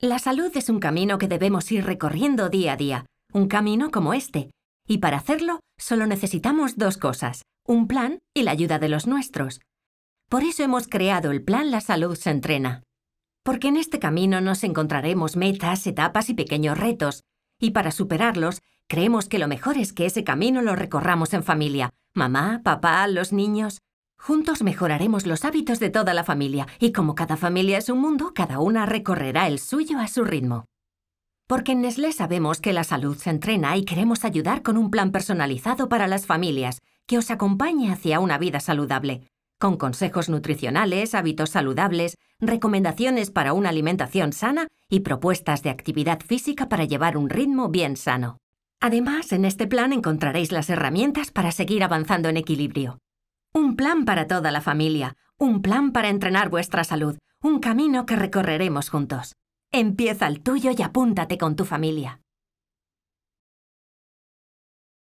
La salud es un camino que debemos ir recorriendo día a día, un camino como este. Y para hacerlo solo necesitamos dos cosas, un plan y la ayuda de los nuestros. Por eso hemos creado el plan La salud se entrena. Porque en este camino nos encontraremos metas, etapas y pequeños retos. Y para superarlos, creemos que lo mejor es que ese camino lo recorramos en familia, mamá, papá, los niños. Juntos mejoraremos los hábitos de toda la familia y como cada familia es un mundo, cada una recorrerá el suyo a su ritmo. Porque en Nestlé sabemos que la salud se entrena y queremos ayudar con un plan personalizado para las familias que os acompañe hacia una vida saludable, con consejos nutricionales, hábitos saludables, recomendaciones para una alimentación sana y propuestas de actividad física para llevar un ritmo bien sano. Además, en este plan encontraréis las herramientas para seguir avanzando en equilibrio. Un plan para toda la familia, un plan para entrenar vuestra salud, un camino que recorreremos juntos. Empieza el tuyo y apúntate con tu familia.